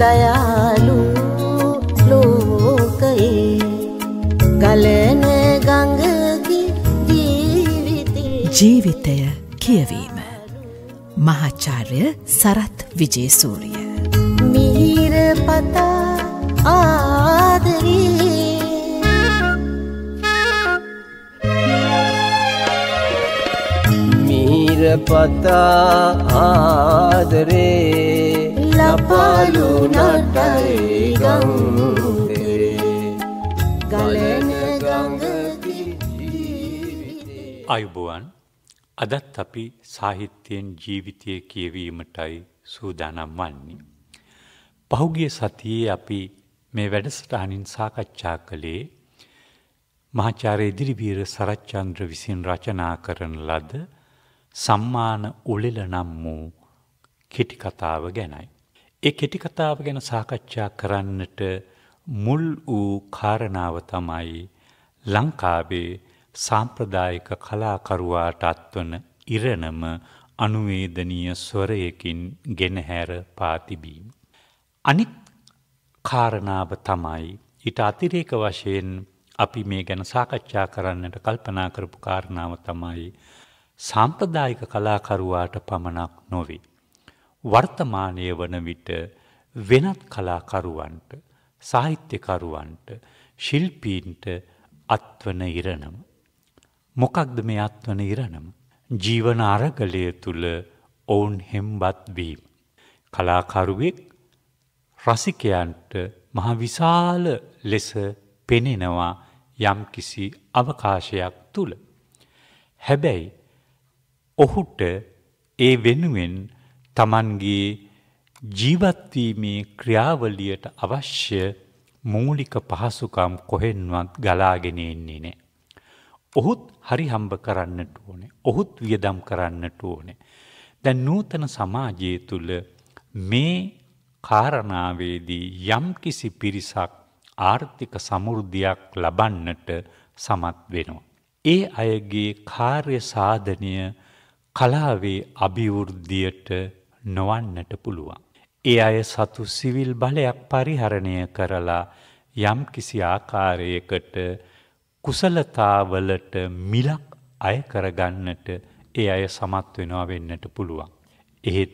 දයාලු ලෝකයේ ගලන ගඟකි ජීවිතය කියවීම මහාචාර්ය සරත් විජේසූරිය මිහිර පතා ආදරී මිහිර පතා ආදරේ යපාලු නටයි ගංගේ ගලන ගංගති අයුබුවන් අදත් අපි සාහිත්‍යයෙන් ජීවිතය කියවීමටයි සූදානම් වන්නේ. පහුගිය සතියේ අපි මේ වැඩසටහනින් සාකච්ඡා කළේ මහාචාර්ය ඉදිරිවීර සරච්චන්ද්‍ර විසින් රචනා කරන ලද සම්මාන උළෙල නම් වූ කෙටි කතාව ගැනයි. ඒ කෙටිකතාව ගැන සාකච්ඡා කරන්නට මුල් වූ කාරණාව තමයි ලංකාවේ සාම්ප්‍රදායික කලාකරුවාට අත්වන ඉරණම අනුවේදනීය ස්වරයකින් ගෙනහැර පාතිබීම. අනිත් කාරණාව තමයි ඊට අතිරේක වශයෙන් අපි මේ ගැන සාකච්ඡා කරන්නට කල්පනා කරපු කාරණාව තමයි සාම්ප්‍රදායික කලාකරුවාට පමණක් නොවේ. වර්තමානය වන විට වෙනත් කලාකරුවන්ට සාහිත්‍යකරුවන්ට ශිල්පීන්ට අත්වන ඉරණම. මොකක්ද මේ අත්වන ඉරණම. ජීවන අරගලය තුළ ඔවුන් හෙම්බත්වීම. කලාකරුවෙක් රසිකයන්ට මහ විශාල ලෙස පෙනෙනවා යම්කිසි අවකාශයක් තුළ. හැබැයි ඔහුට ඒ වෙනුවෙන් තමන්ගේ ජීවත්වීමේ ක්‍රියාවලියට අවශ්‍ය මූලික පහසුකම් කොහෙන්වත් ගලාගෙන එන්නේ නෑ. ඔහුත් හරි හම්බ කරන්නට ඕනේ. ඔහුත් වියදම් කරන්නට ඕනේ. දැන් නූතන සමාජයේ තුල මේ කාරණාවේදී යම්කිසි පිරිසක් ආර්ථික සමෘද්ධියක් ලබන්නට සමත් වෙනවා. ඒ අයගේ කාර්ය සාධනය කලාවේ අභිවෘද්ධියට නොවන්නට පුළුවන්. ඒ අය සතු සිවිල් බලයක් පරිහරණය කරලා යම් කිසි ආකාරයකට කුසලතාවලට මිලක් අය කරගන්නට ඒ අය සමත් වෙනවා වෙන්නට පුළුවන්. එහෙත්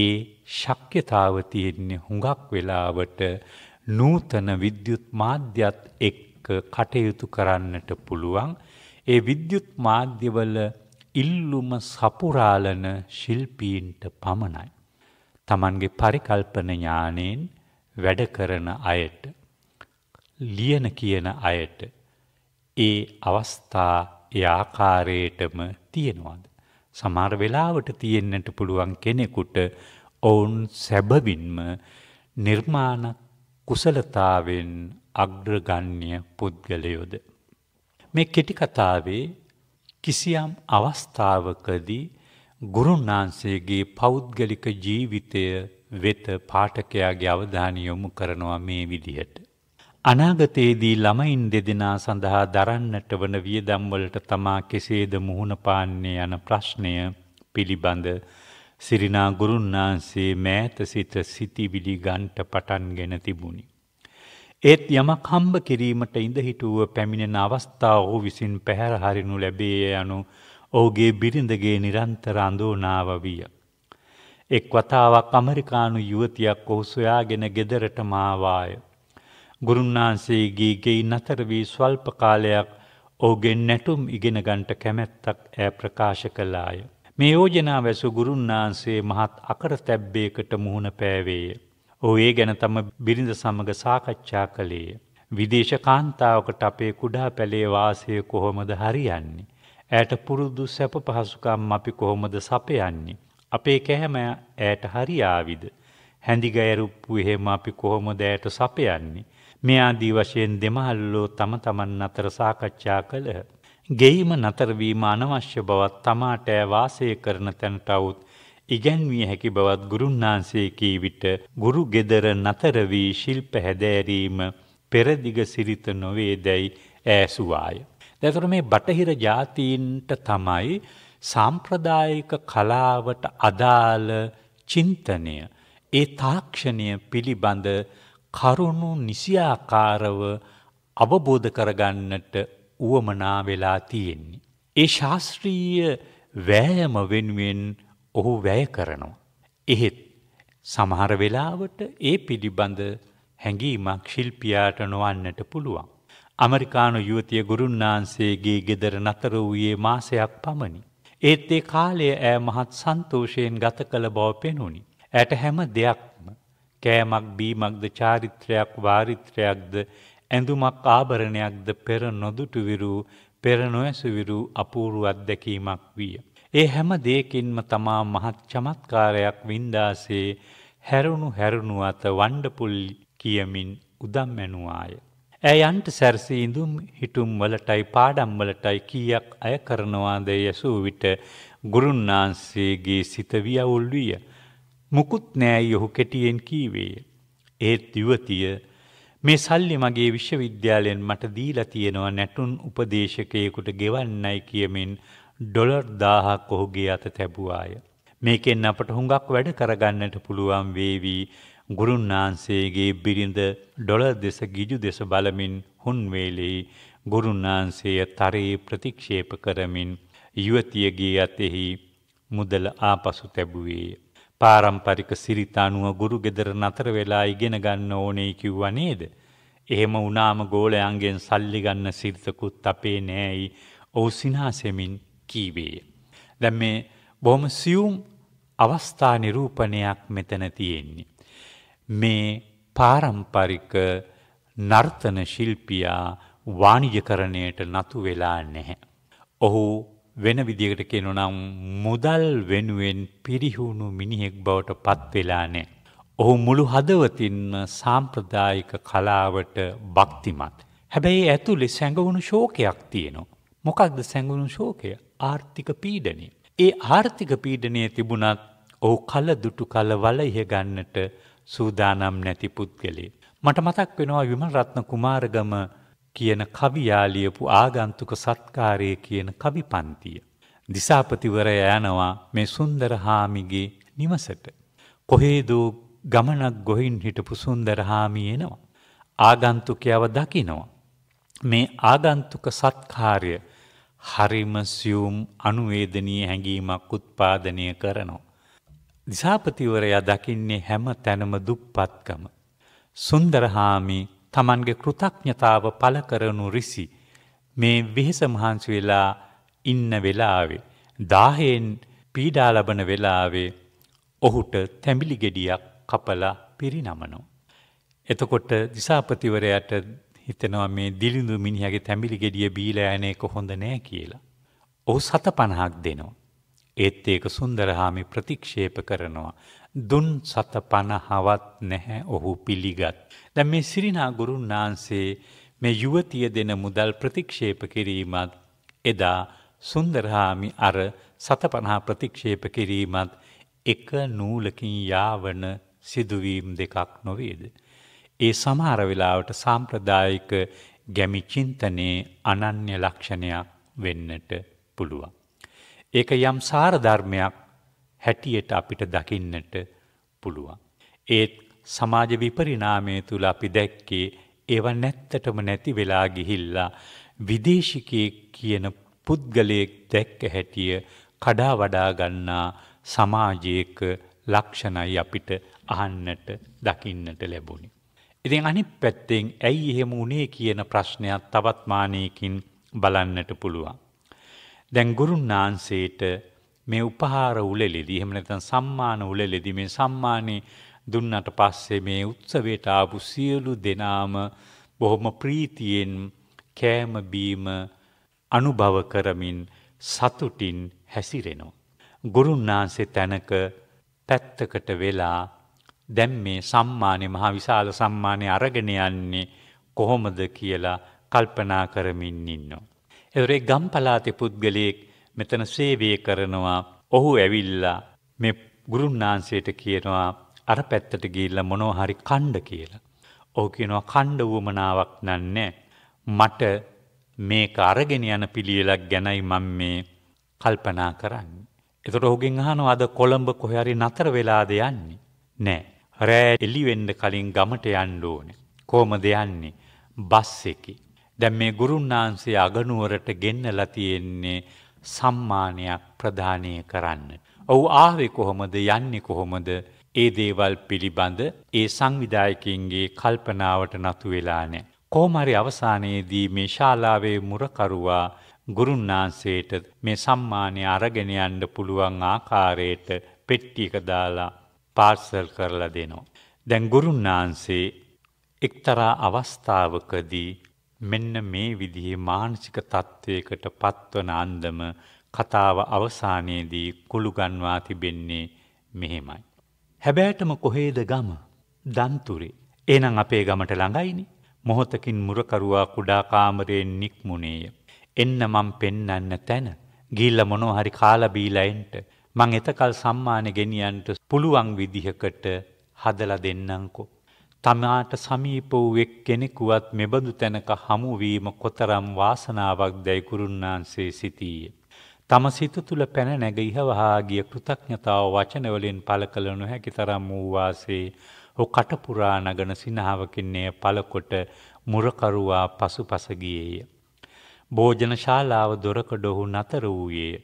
ඒ ශක්්‍යතාව තියෙන්නේ හුඟක් වෙලාවට නූතන විද්‍යුත් මාධ්‍යත් එක්ක කටයුතු කරන්නට පුළුවන්. ඒ විද්‍යුත් මාධ්‍යවල ඉල්ලුම සපුරාලන ශිල්පීන්ට පමණයි. තමන්ගේ පරිකල්පන ඥානයෙන් වැඩ කරන අයට ලියන කියන අයට ඒ අවස්ථා ඒ ආකාරයටම තියෙනවාද සමහර වෙලාවට තියෙන්නට පුළුවන් කෙනෙකුට ඔවුන් සැබවින්ම නිර්මාණ කුසලතාවෙන් අග්‍රගණ්‍ය පුද්ගලයෝද මේ කෙටි කතාවේ කිසියම් අවස්ථාවකදී ගුරුන්නාන්සේගේ පෞද්ගලික ජීවිතය වෙත පාඨකයාගේ අවධානය යොමු කරනවා මේ විදිහට. අනාගතයේදී ළමයින් දෙදෙනා සඳහා දරන්නට වන වියදම් වලට තමා කෙසේද මුහුණ පාන්නේ යන ප්‍රශ්නය පිළිබඳ සිරිනා ගුරුන්නාන්සේ මෑත සිට සිටිවිලි ගන්ට පටන්ගෙන තිබුණි. ඒත් යමක් හම්බ කිරීමට ඉඳහිටුව පැමිණෙන අවස්ථා ඔහු විසින් පැහැර හරිනු ලැබේය යනු ඔහුගේ බිරිඳගේ නිරන්තර අඳෝනාව විය. එක් වතාවක් අමරිකානු යුවතියක් ඔහු සොයාගෙන ගෙදරට මාවාය. ගුරුන්නාන්සේගේ ගෙයි නතර වී ස්වල්ප කාලයක් ඔහුගේ නැටුම් ඉගෙන ගන්නට කැමැත්තක් ඈ ප්‍රකාශ කළාය. මේ යෝජනාව ඇසු ගුරුන්නාන්සේ මහත් අකරතැබ්බයකට මුහුණ පෑවේය. ඔහු ඒ ගැන තම බිරිඳ සමග සාකච්ඡා කළේය. විදේශ කාන්තාවකට අපේ කුඩා පැලේ වාසය කොහොමද හරියන්නේ. ඇයට පුරුදු සැප පහසුකම් අපි කොහොමද සපයන්නේ. අපේ කැහැම ඇයට හරියාවිද. හැඳිගැරුප්පු එහෙම අපි කොහොමද ඇයට සපයන්නේ. මේ ආදී වශයෙන් දෙමහල්ලෝ තම තමන් අතර සාකච්ඡා කළහ. ගෙයිම නතරවීම අනවශ්‍ය බවත් තමාට වාසය කරන තැනටවුත් ඉගැන්විය හැකි බවත් ගුරුන්නාන්සේ කී විට ගුරු ගෙදර නතර වී ශිල්ප හැදෑරීම පෙරදිග සිරිත නොවේදැයි ඈසුවාය. දැතර මේ බටහිර ජාතීන්ට තමයි සාම්ප්‍රදායික කලාවට අදාළ චින්තනය ඒ තාක්ෂණය පිළිබඳ කරුණු නිසියාකාරව අවබෝධ කරගන්නට උවමනා වෙලා තියෙන්නේ. ඒ ශාස්ත්‍රීය වෑයම වෙනුවෙන් ඔහු වැය කරනවා. එහෙත් සමහර වෙලාවට ඒ පිළිබඳ හැඟීමක් ශිල්පියාට නොවන්නට පුළුවන්. ඇමරිකානු යුවතිය ගුරුන්නාන්සේගේ ගෙදර නතර වූයේ මාසයක් පමණි. ඒත් ඒ කාලය ඈ මහත් සන්තෝෂයෙන් ගත කළ බව පෙනුනි. ඇයට හැම දෙයක්ම කෑමක් බීමක්ද චාරිත්‍රයක් වාරිත්‍රයක්ද ඇඳුමක් ආභරණයක්ද පෙර නොදුටුවිරු පෙර නොඇසුවිරු අපූරු අත්දැකීමක් විය. ඒ හැම දෙයකින්ම තමා මහත් චමත්කාරයක් වින්දාසේ හැරුණු හැරුණු අත වණ්ඩපුල් කියමින් උදම් ඇනුවාය. ඇයන්ට සැරසි ඉඳුම් හිටුම් වලටයි පාඩම් වලටයි කීයක් අය කරනවාද යැසූ විට ගුරුන්නාන්සේගේ සිත වියවුල් විය. මුකුත් නෑයි ඔහු කෙටියෙන් කීවේය. ඒත් යුවතිය මේ සල්ලි මගේ විශ්වවිද්‍යාලයෙන් මට දීලා තියෙනවා නැටුන් උපදේශකයෙකුට ගෙවන්නයි කියමින් ඩොලර් දාහක් ඔහුගේ අත තැබුවාය. මේකෙන් අපට හුඟක් වැඩ කරගන්නට පුළුවන් වේවී ගුරුන්නාන්සේගේ බිරිඳ ඩොලර් දෙස ගිජු දෙස බලමින් හුන්වේලෙහි ගුරුන්නාන්සේය තරයේ ප්‍රතික්ෂේප කරමින් යුවතියගේ අතෙහි මුදල ආපසු තැබුවේ. පාරම්පරික සිරිතානුව ගුරු ගෙදර නතර වෙලා ඉගෙන ගන්න ඕනේ කිව්ව නේද. එහෙම උනාම ගෝලයන්ගෙන් සල්ලි ගන්න සිරිතකුත් අපේ නෑයි ඔවු සිනාසෙමින් කීවේය. දැ මේ බොහොම සියුම් අවස්ථා නිරූපණයක් මෙතන තියෙන්නේ. මේ පාරම්පරික නර්තන ශිල්පියා වාණිජකරණයට නතු වෙලා නැහැ. ඔහු වෙන විදිහකට කියනනම් මුදල් වෙනුවෙන් පිරිහුණු මිනිහෙක් බවට පත් වෙලා නැහැ. ඔහු මුළු හදවතින්ම සාම්ප්‍රදායික කලාවට භක්තිමත්. හැබැයි ඇතුලේ සැඟවුණු ශෝකයක් තියෙනවා. මොකක්ද සැඟවුණු ශෝකය? ආර්ථික පීඩනය. ඒ ආර්ථික පීඩනය තිබුණත් ඔහු කලදුටු කල වලයිහ ගන්නට සූදානම් නැති පුද්ගලේ. මට මතක් වෙනවා විමල් රත්න කුමාරගම කියන කවියාලියපු ආගන්තුක සත්කාරය කියන කවි පන්තිය. දිසාපතිවරය යනවා මේ සුන්දර හාමිගේ නිවසට. කොහේදෝ ගමනක් ගොහින් හිටපු සුන්දර හාමි එනවා. ආගන්තුකයව දකිනවා. මේ ආගන්තුක සත්කාරය හරිම සියුම් අනුවේදනීය හැඟීමක් උත්පාදනය කරනවා. දිසාපතිවරයා දකින්නේ හැම තැනම දුප්පත්කම. සුන්දරහාමි තමන්ගේ කෘතඥතාව පළ කරනු රිසි මේ වෙහෙස මහන්සි වෙලා ඉන්න වෙලාවේ දාහයෙන් පීඩා ලබන වෙලාවේ ඔහුට තැඹිලි ගෙඩියක් කපලා පිරිනමනවා. එතකොට දිසාපතිවරයාට හිතනවා මේ දිලිඳු මිනිහගේ තැඹිලි ගෙඩිය බීලා යන එක හොඳ නෑ කියලා. ඔහු සත පණහක් දෙනවා. ඒත් ඒක සුන්දරහාමි ප්‍රතික්ෂේප කරනවා. දුන් සත පණහවත් නැහැ ඔහු පිළිගත්. දැන් මේ සිරිනා ගුරුන් වහන්සේ මේ යුවතිය දෙන මුදල් ප්‍රතික්ෂේප කිරීමත් එදා සුන්දරහාමි අර සත පණහ ප්‍රතික්ෂේප කිරීමත් එක නූලකින් යාවන සිදුවීම් දෙකක් නොවේද. ඒ සමහර වෙලාවට සාම්ප්‍රදායික ගැමි චින්තනයේ අනන්‍ය ලක්ෂණයක් වෙන්නට පුළුවන්. ඒක යම් සාර ධර්මයක් හැටියට අපිට දකින්නට පුළුවන්. ඒත් සමාජ විපරිණාමය තුල අපි දැක්කේ ඒව නැත්තටම නැති වෙලා ගිහිල්ලා විදේශිකයෙක් කියන පුද්ගලයෙක් දැක්ක හැටිය කඩා වඩා ගන්නා සමාජයක ලක්ෂණයි අපිට අහන්නට දකින්නට ලැබුණේ. ඉතින් අනිත් පැත්තෙන් ඇයි එහෙම වුණේ කියන ප්‍රශ්නයක් තවත් මානෙකින් බලන්නට පුළුවන්. දැන් ගුරුන්නාන්සේට මේ උපහාර උළෙලෙදි එහෙම නැත්නම් සම්මාන උළෙලෙදි මේ සම්මානේ දුන්නට පස්සේ මේ උත්සවයට ආපු සියලු දෙනාම බොහොම ප්‍රීතියෙන් කෑම බීම අනුභව කරමින් සතුටින් හැසිරෙනවා. ගුරුන්නාන්සේ තැනක පැත්තකට වෙලා දැන් මේ සම්මානය මහා විශාල සම්මානය අරගෙන යන්නේ කොහොමද කියලා කල්පනා කරමින් ඉන්නවා. ඒතරේ ගම්පලාතේ පුද්ගලයෙක් මෙතන සේවය කරනවා. ඔහු ඇවිල්ලා මේ ගුරුන්නාන්සේට කියනවා අර පැත්තට ගිහිල්ලා මොනව හරි කණ්ඩ කියලා. ඔහු කියනවා කණ්ඩ වුමනාවක් නැන්නේ. මට මේක අරගෙන යන පිළියෙලක් ගැනයි මම මේ කල්පනා කරන්නේ. එතකොට ඔහුගෙන් අහනවා අද කොළඹ කොහේ හරි නතර වෙලාද යන්නේ? නෑ. රෑ එළි වෙන්න කලින් ගමට යන්න ඕනේ. කොහමද යන්නේ? බස් එකේ. දැන් මේ ගුරුන්නාන්සේ අගනුවරට ගෙන්නලා තියෙන්නේ සම්මානයක් ප්‍රදානය කරන්න. ඔව් ආවේ කොහොමද යන්නේ කොහොමද? ඒ දේවල් පිළිබඳ ඒ සංවිධායකයින්ගේ කල්පනාවට නතු වෙලා නැහැ. කොහොම හරි අවසානයේදී මේ ශාලාවේ මුරකරුවා ගුරුන්නාන්සේට මේ සම්මානය අරගෙන යන්න පුළුවන් ආකාරයට පෙට්ටියක දාලා පාර්සල් කරලා දෙනවා. දැන් ගුරුන්නාන්සේ එක්තරා අවස්ථාවකදී මෙන්න මේ විදිහේ මානසික තත්ත්වයකට පත්වන අන්දම කතාව අවසානයේදී කුළු ගන්වා තිබෙන්නේ මෙහෙමයි. හැබෑටම කොහේද ගම? දන්තුරේ. එහෙනම් අපේ ගමට ළඟයිනේ. මොහොතකින් මුරකරුවා කුඩා කාමරයෙන් නික්මුණේය. එන්න මම් පෙන්නන්න තැන. ගිල්ල මොනෝ හරි කාලා බීලා එන්ට. මං එතකල් සම්මාන ගෙනියන්ට පුළුවන් විදිහකට හදලා දෙන්නංකෝ. තමාට සමීප වූ එක් කෙනෙකුවත් මෙබඳු තැනක හමුවීම කොතරම් වාසනාවක් දැයි කුරුණාන්සේ සිතීය. තම සිත තුළ පැන නැග ඉහවහාගිය කෘතඥතාව වචනවලින් පල කළ නොහැකි තරම් වූවාසේ හෝ කටපුරා නගන සිනාවකින්නේ පලකොට මුරකරුවා පසු පසගියේය. භෝජන ශාලාව දොරකඩොහු නතර වූයේය.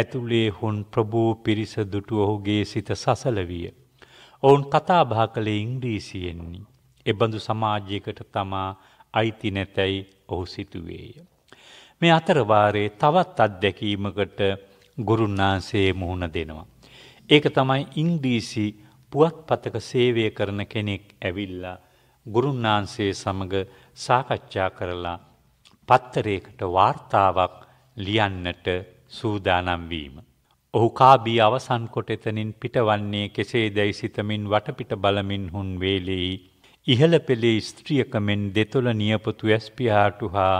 ඇතුලේ හොන් ප්‍රභූ පිරිස දුටු ඔහුගේ සිත සසලවිය. ඔවුන් කතාභා කළේ ඉංග්‍රීසියෙන්නේ. එබඳු සමාජයකට තමා අයිති නැතැයි ඔහු සිතුවේය. මේ අතරවාරයේ තවත් අත්දැකීමකට ගුරුන්නාන්සේ මුහුණ දෙනවා. ඒක තමයි ඉංග්‍රීසි පුවත්පතක සේවය කරන කෙනෙක් ඇවිල්ලා ගුරුන්නාන්සේ සමග සාකච්ඡා කරලා පත්තරයකට වාර්තාවක් ලියන්නට සූදානම් වීම. ඔහු කාබී අවසන් කොට එතනින් පිටවන්නේ කෙසේ දැයි සිතමින් වටපිට බලමින් හුන් වේලෙයි. ඉහළ පෙළේ ස්ත්‍රියකමෙන් දෙතොල නියපොතු ඇස්පියාටු හා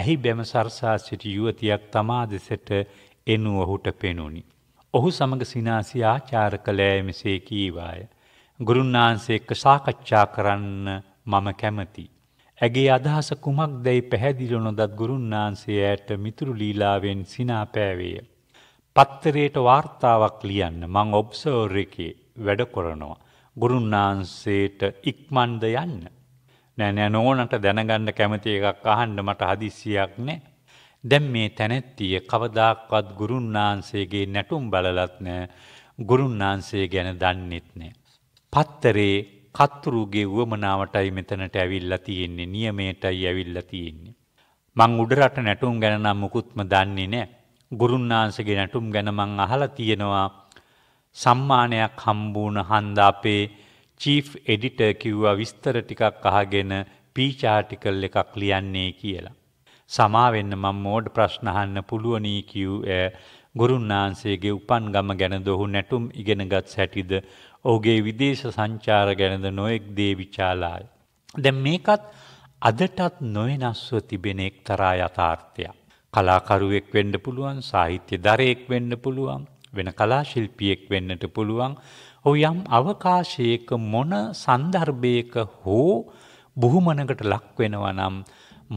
ඇහි බැම සරසා සිටි යුවතියක් තමා දෙසට එනු ඔහුට පෙනුණි. ඔහු සමඟ සිනාසි ආචාර කළෑ මෙසේ කීවාය. ගුරුන්නාන්සේ එක්ක සාකච්ඡා කරන්න මම කැමතියි. ඇගේ අදහස කුමක් දැයි පැහැදිලි නොදත් ගුරුන්නාන්සේ ඇයට මිතුරු ලීලාවෙන් සිනා පෑවේය. පත්තරයට වාර්තාවක් ලියන්න මං ඔබ්සෝර් එකේ වැඩ කරනවා. ගුරුන්නාන්සේට ඉක්මන්ද යන්න. නෑ නෑ නෝනට දැනගන්න කැමති එකක් අහන්න මට හදිස්සියක් නෑ. දැන් මේ තැනැත්තිය කවදාක්වත් ගුරුන්නාන්සේගේ නැටුම් බලලත් නෑ ගුරුන්නාන්සේ ගැන දන්නෙත් නෑ. පත්තරේ කත්තුරුගේ වුවමනාවටයි මෙතනට ඇවිල්ලා තියෙන්නේ නියමයටයි ඇවිල්ලා තියෙන්නේ. මං උඩරට නැටුම් ගැන නම් මුකුත්ම දන්නේ නෑ. ගුරුන්නාන්සගේ නැටුම් ගැන මං අහලා තියෙනවා සම්මානයක් හම්බුණ හන්ද අපේ චීෆ් එඩිටර් කිව්වා විස්තර ටිකක් අහගෙන පීච් ආටිකල් එකක් ලියන්නේ කියලා. සමාවෙන්න මම මෝඩ් ප්‍රශ්න අහන්න පුළුවනි කිව් ගුරුන්නාන්සේගේ උපන් ගම ගැනද ඔහු නැටුම් ඉගෙනගත් හැටිද ඔහුගේ විදේශ සංචාර ගැනද නොයෙක් දේ විචාලාය. දැන් මේකත් අදටත් නොවෙනස්ව තිබෙන එක්තරා යථාර්ථයක්. කලාකරුවෙක් වෙන්න පුළුවන් සාහිත්‍ය දරයෙක් වෙන්න පුළුවන් වෙන කලා ශිල්පියෙක් වෙන්නට පුළුවන් ඔහු යම් අවකාශයක මොන සන්දර්භයක හෝ බුහුමනකට ලක් වෙනවා නම්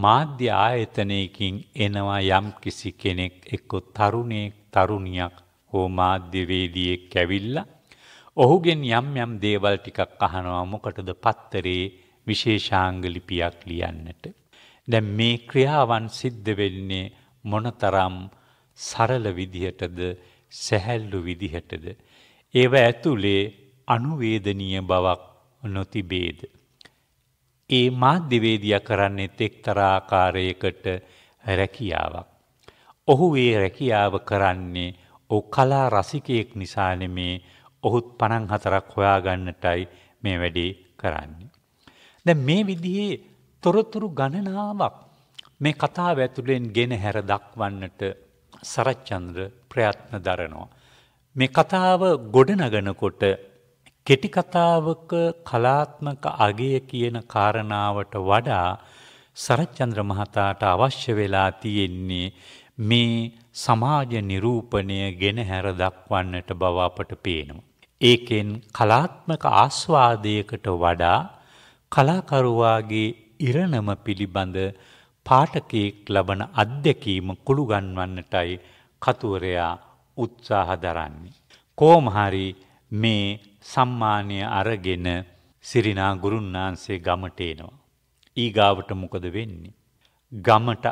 මාධ්‍ය ආයතනයකින් එනවා යම් කිසි කෙනෙක් එක්ක තරුණයෙක් තරුණියක් හෝ මාධ්‍යවේදියෙක් ඇවිල්ලා ඔහුගෙන් යම් යම් දේවල් ටිකක් අහනවා මොකටද පත්තරේ විශේෂාංග ලිපියක් ලියන්නට. දැන් මේ ක්‍රියාවන් සිද්ධ වෙන්නේ මොනතරම් සරල විදිහටද සැහැල්ලු විදිහටද ඒව ඇතුලේ අනුවේදනීය බවක් නොතිබේද ඒ මාධ්‍යවේදියා කරන්නේ එක්තරා ආකාරයකට රැකියාවක් ඔහු ඒ රැකියාව කරන්නේ ඔහු කලා රසිකයෙක් නිසා නෙමේ ඔහුත් 54ක් හොයාගන්නටයි මේ වැඩේ කරන්නේ. දැන් මේ විදිහේ තොරතුරු ගණනාවක් මේ කතාව ඇතුළෙන් ගෙන හැර දක්වන්නට සරච්චන්ද්‍ර ප්‍රයත්න දරනවා. මේ කතාව ගොඩනගනකොට කෙටි කතාවක කලාත්මක අගය කියන කාරණාවට වඩා සරච්චන්ද්‍ර මහතාට අවශ්‍ය වෙලා තියෙන්නේ මේ සමාජ නිරූපණය ගෙන හැර දක්වන්නට බව අපට පේනවා. ඒකෙන් කලාත්මක ආස්වාදයකට වඩා කලාකරුවාගේ ඉරණම පිළිබඳ පාඨකයෙක් ලබන අත්දැකීම කුළුගන්වන්නටයි කතුවරයා උත්සාහ දරන්නේ. කොහොම හරි මේ සම්මානය අරගෙන සිරිනා ගුරුන් වහන්සේ ගමට එනවා. ඊගාවට මොකද වෙන්නේ? ගමට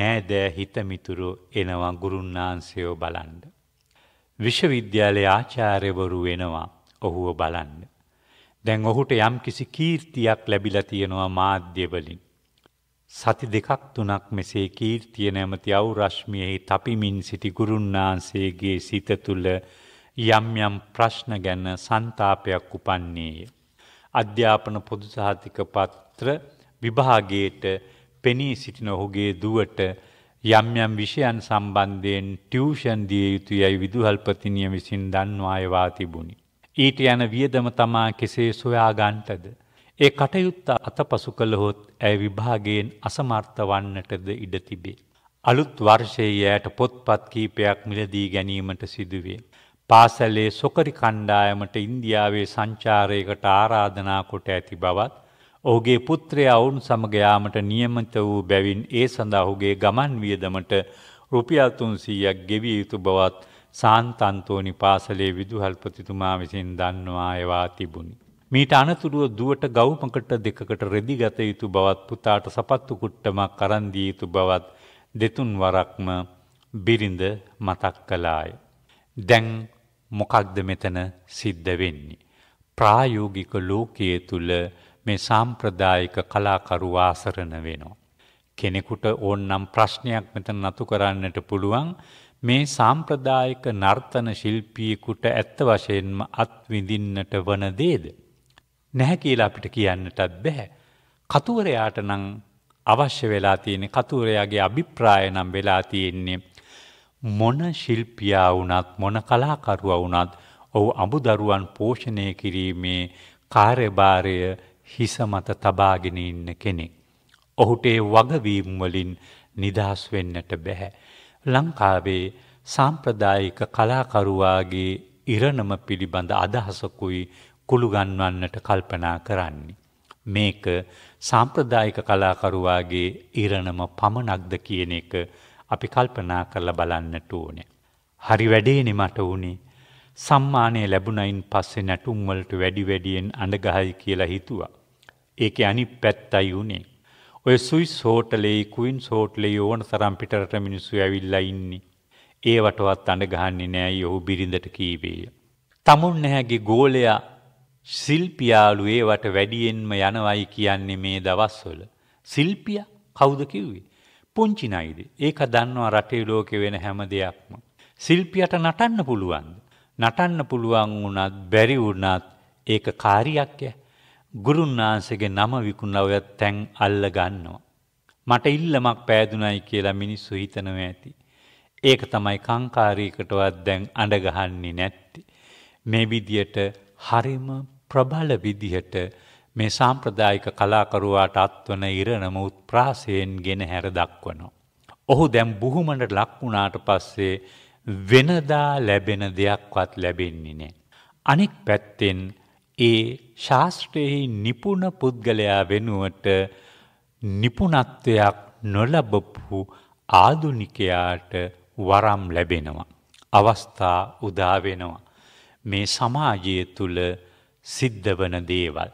නෑදෑ හිතමිතුරු එනවා ගුරුන්නාන්සයෝ බලන්ඩ. විශ්වවිද්‍යාලය ආචාර්යවරු වෙනවා ඔහුව බලන්න. දැන් ඔහුට යම් කිසි කීර්තියක් ලැබිල තියෙනවා මාධ්‍යවලින්. සති දෙකක් තුනක් මෙසේ කීර්තිය නැමති අවුරශ්මියෙහි තපිමින් සිටි ගුරුන්නාන්සේගේ සිත තුළ යම් යම් ප්‍රශ්න ගැන සන්තාපයක් උපන්නේය. අධ්‍යාපන පොදුසාහතික පත්‍ර විභාගයට පෙනී සිටින ඔහුගේ දුවට යම් යම් විෂයන් සම්බන්ධයෙන් ටියුෂන් දිය යුතු යැයි විදුහල්පතිනිය විසින් දන්වායවා තිබුණි. ඊට යන වියදම තමා කෙසේ සොයාගන්ටද. ඒ කටයුත්ත අතපසු කළහොත් ඇය විභාගයෙන් අසමර්ථ වන්නටද ඉඩ තිබේ. අලුත් වර්ෂයේ යට පොත්පත් කීපයක් මිලදී ගැනීමට සිදුවේ. පාසලේ සොකරි කණ්ඩායමට ඉන්දියාවේ සංචාරයකට ආරාධනා කොට ඇති බවත් ඔහුගේ පුත්‍රයා ඔවුන් සමග යාමට නියමිත වූ බැවින් ඒ සඳහා ඔහුගේ ගමන් වියදමට රුපියල් 300ක් ගෙවිය යුතු බවත් සාන්තන්තෝනි පාසලේ විදුහල්පතිතුමා විසින් දන්වා එවා තිබුණි. මීට අනතුරුව දුවට ගවුමකට දෙකකට රෙදිගත යුතු බවත් පුතාට සපත්තු කුට්ටමක් අරන් දිය යුතු බවත් දෙතුන් වරක්ම බිරිඳ මතක් කළාය. දැන් මොකක්ද මෙතන සිද්ධ වෙන්නේ? ප්‍රායෝගික ලෝකයේ තුල මේ සාම්ප්‍රදායික කලාකරු ආසරණ වෙනවා. කෙනෙකුට ඕන්නම් ප්‍රශ්නයක් මෙතන නතු කරන්නට පුළුවන් මේ සාම්ප්‍රදායික නර්තන ශිල්පියෙකුට ඇත්ත වශයෙන්ම අත්විඳින්නට වන දේද. නැහැ කියලා අපිට කියන්නටත් බැහැ. කතුවරයාට නම් අවශ්‍ය වෙලා තියෙන කතුවරයාගේ අභිප්‍රාය නම් වෙලා තියෙන්නේ මොන ශිල්පියා වුණත් මොන කලාකරුවා වුණත් ඔහු අමුදරුවන් පෝෂණය කිරීමේ කාර්යභාරය හිස මත තබාගෙන ඉන්න කෙනෙක්. ඔහුට ඒ වගවීම් වලින් නිදහස් වෙන්නට බැහැ. ලංකාවේ සාම්ප්‍රදායික කලාකරුවාගේ ඉරණම පිළිබඳ අදහසකුයි කුළු ගන්වන්නට කල්පනා කරන්නේ. මේක සාම්ප්‍රදායික කලාකරුවාගේ ඉරණම පමණක්ද කියන එක අපි කල්පනා කරලා බලන්නට ඕනේ. හරි වැඩේනේ මට උනේ. සම්මානය ලැබුණයින් පස්සේ නැටුම් වලට වැඩි වැඩියෙන් අඬගහයි කියලා හිතුවා. ඒක අනි පැත්තයි වුණේ. ඔය සුයි සෝටලේ කුයින් සෝටලේ ඕන තරම් පිටරට මිනිස්සු ඇවිල්ලා ඉන්නේ. ඒ වටවත් අඬ ගහන්නේ නෑ ඔහු බිරිඳට කීවේය. තමුන් නැහැගේ ගෝලයා ශිල්පියාලු ඒවට වැඩියෙන්ම යනවයි කියන්නේ මේ දවස්වල. ශිල්පියා කවුද කිව්වේ? පුංචි නයිද? ඒක දන්නවා රටේ ලෝකේ වෙන හැම දෙයක්ම. ශිල්පියට නටන්න පුළුවන්ද? නටන්න පුළුවන් වුණත් බැරි වුණත් ඒක කාර්යයක් ය. ගුරුන් වහන්සේගේ නම විකුණලා ඔය තැන් අල්ල ගන්නවා. මට ඉල්ලමක් පෑදුනයි කියලා මිනිස්සු හිතනව ඇති. ඒක තමයි කංකාරීකටවත් දැන් අඬ ගහන්නේ නැත්තේ. මේ විදියට හරිම ප්‍රබල විදිහට මේ සාම්ප්‍රදායික කලාකරුවාට අත්වන ඉරණම උත්ප්‍රාසයෙන් ගෙන හැර දක්වනවා. ඔහු දැන් බුහුමනට ලක් වුණාට පස්සේ වෙනදා ලැබෙන දෙයක්වත් ලැබෙන්නේ නැහැ. අනෙක් පැත්තෙන් ඒ ශාස්ත්‍රයෙහි නිපුණ පුද්ගලයා වෙනුවට නිපුණත්වයක් නොලබපු ආදුනිකයාට වරම් ලැබෙනවා. අවස්ථා උදාවෙනවා. මේ සමාජය තුළ සිද්ධවන දේවල්.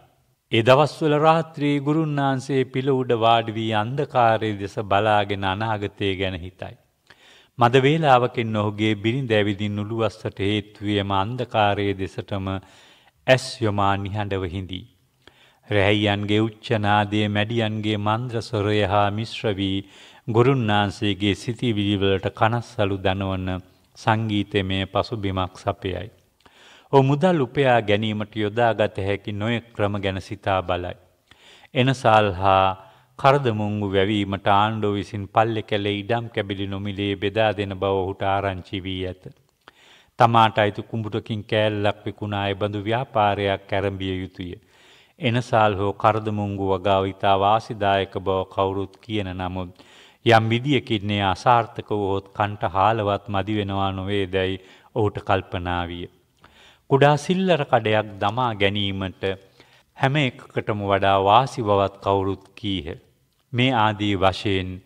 එදවස්වල රාත්‍රී ගුරුන්නාන්සේ පිළ උඩ වාඩවී අන්දකාරය දෙස බලාගෙන අනාගතය ගැන හිතයි. මද වේලාවකෙන් ඔහුගේ බිරිඳ ඇවිදින් උළුවස්සට හේත්වියම අන්දකාරයේ දෙසටම ඇස් යොමා නිහඬව හිඳී. රැහැයියන්ගේ උච්චනාදයේ මැඩියන්ගේ මන්ද්‍ර ස්වරය හා මිශ්‍ර වී ගුරුන්නාන්සේගේ සිතිවිලිවලට කනස්සලු දනවන සංගීතමය පසුබිමක් සපයයි. ඔහු මුදල් උපයා ගැනීමට යොදාගත හැකි නොයෙක් ක්‍රම ගැන සිතා බලයි. එනසල් හා කරදමුංගු වැවීමට ආණ්ඩුව විසින් පල්ලෙ කැලේ ඉඩම් කැබිලි නොමිලේ බෙදා දෙන බව ඔහුට ආරංචි වී ඇත. තමාට අයිතු කුඹුටකින් කෑල්ලක් විකුණා එබඳු ව්‍යාපාරයක් ඇරඹිය යුතුය. එනසාල් හෝ කරදමුංගු වගාව ඉතා වාසිදායක බව කවුරුත් කියන නමුත් යම් විදියකින්නේ අසාර්ථක වුවහොත් කන්ට හාලවත් මදි වෙනවා නොවේ දැයි ඔහුට කල්පනාවිය. කුඩා සිල්ලර කඩයක් දමා ගැනීමට හැම එකකටම වඩා වාසි බවත් කවුරුත් කීහ. මේ ආදී වශයෙන්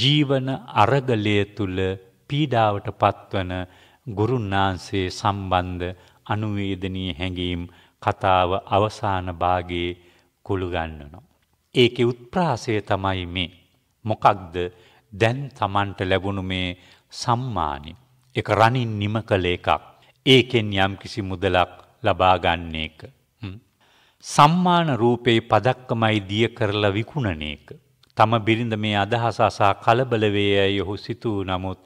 ජීවන අරගලය තුළ පීඩාවට පත්වන ගුරුන්නාන්සේ සම්බන්ධ අනුවේදනී හැඟීම් කතාව අවසාන භාගයේ කුළුගන්නනො. ඒකෙ උත්ප්‍රාසය තමයි මේ. මොකක්ද දැන් තමන්ට ලැබුණු මේ සම්මානි. එක රණින් නිම කළ එකක්. ඒකෙන් යම් කිසි මුදලක් ලබාගන්න එක. සම්මාන රූපයේ පදක්කමයි දිය කරලා විකුණන එක. තම බිරිඳ මේ අදහස අසා කලබල වේ යයි ඔහු සිතූ නමුත්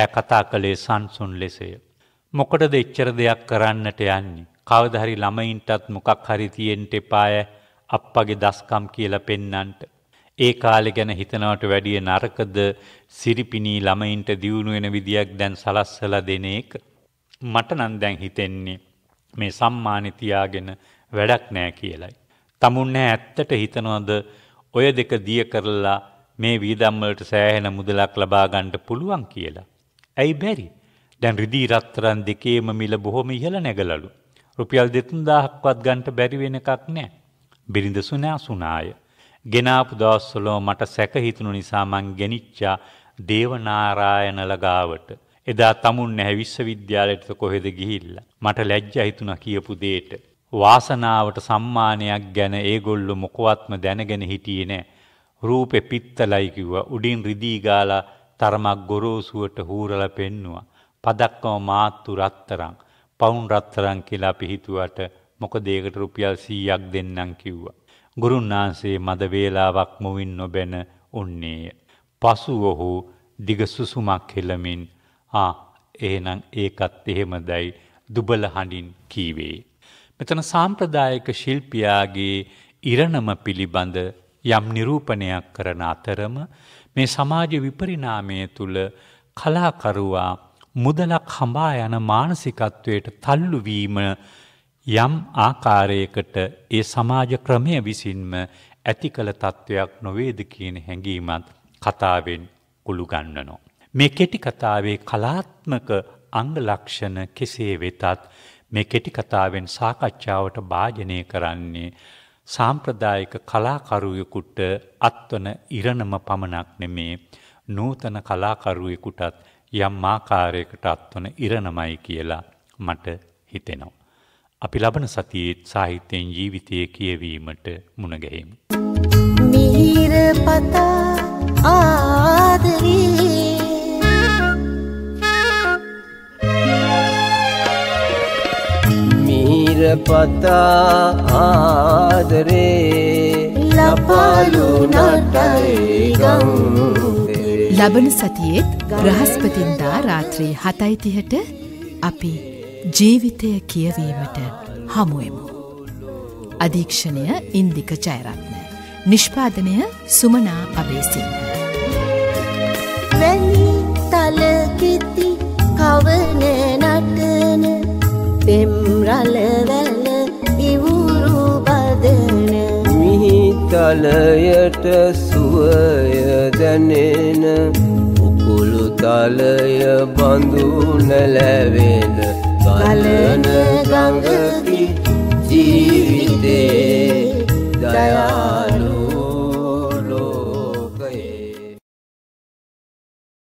ඇ කතා කළේ සංසුන් ලෙසය. මොකටද එච්චර දෙයක් කරන්නට යන්නේ. කවදහරි ළමයින්ටත් මොකක් හරි තියෙන්ට එපාය අප්පගේ දස්කම් කියල පෙන්නන්ට. ඒ කාලෙ ගැන හිතනවට වැඩිය නරකද සිරිපිනී ළමයින්ට දියුණුවෙන විදියක් දැන් සලස්සල දෙන එක. මට නන් දැන් හිතෙන්නේ මේ සම්මානතියාගෙන වැඩක් නෑ කියලයි. තමුන්න ඇත්තට හිතනවද ඔය දෙක දිය කරලා මේ වීදම්වලට සෑහෙන මුදලක් ලබාගණ්ඩ පුළුවන් කියලා. ඇයි බැරි? දැන් රිදී රත්තරන් දෙකේම මිල බොහොම ඉහළ නැගලලු. රුපියල් 2000ක්වත් ගන්න බැරි වෙන එකක් නැහැ. බිරිඳ සුණාසුණාය. ගෙනාපු දවස්වලම මට සැක හිතුණු නිසා මං ගෙනිච්චා දේවනාරායන ලගාවට. එදා tamun නැහැ විශ්වවිද්‍යාලයට කොහෙද ගිහිල්ලා. මට ලැජ්ජා හිතුණා කියපු දෙයට. වාසනාවට සම්මානයක් ගැන ඒගොල්ලෝ මොකවත්ම දැනගෙන හිටියේ නෑ. රූපේ පිත්තලයි කිව්වා. උඩින් රිදී ගාලා තරමක් ගොරෝසුවට හූරල පෙන්නවා. පදක්කම මාත්තු රත්තරං. පවුන් රත්තරං කියලා පිහිතුවට මොකදේකට රුපියල් සීයක් දෙන්නම් කිව්වා. ගුරුන්නාන්සේ මද වේලාවක් මුවින් නොබැන උන්නේය. පසු ඔහු දිග සුසුමක් හෙළමින් ආ එහෙනම් ඒකත් එහෙමදයි දුබල හඬින් කීවේ. මෙතන සාම්ප්‍රදායක ශිල්පියාගේ ඉරණම පිළිබඳ යම් නිරූපණයක් කරන අතරම මේ සමාජ විපරිණාමය තුළ කලාකරුවා මුදලක් හඹා යන මානසිකත්වයට තල්ලුවීම යම් ආකාරයකට ඒ සමාජ ක්‍රමය විසින්ම ඇති කළ තත්ත්වයක් නොවේද කියන හැඟීමත් කතාවෙන් කුළුගන්නනෝ. මේ කෙටිකතාවේ කලාත්මක අංගලක්ෂණ කෙසේ වෙතත් මේ කෙටිකතාවෙන් සාකච්ඡාවට භාජනය කරන්නේ සාම්ප්‍රදායික කලාකරුවෙකුට අත්වන ඉරණම පමණක් නෙමේ නූතන කලාකරුවෙකුටත් යම් ආකාරයකට අත්වන ඉරණමයි කියලා මට හිතෙනවා. අපි ලබන සතියේත් සාහිත්‍යයෙන් ජීවිතය කියවීමට මුණගැහිමු. මීර පතා ආදරී පතා ආදරේ ලපාලුනටයිගං ලබන සතියේත් ග්‍රහස්පතින්දා රාත්‍රී හතයිතිහට අපි ජීවිතය කියවීමට හමුවමු. අධීක්ෂණය ඉන්දික ජයරත්න. නිෂ්පාදනය සුමනා අබේසිංහ. වැනි තලකිති කවන නටන පෙම්රලවැ තලයට සුවය දැනෙන උකුළු තලය බඳුන ලැවෙන බලන ගඟකි ජීවිතේ දයාල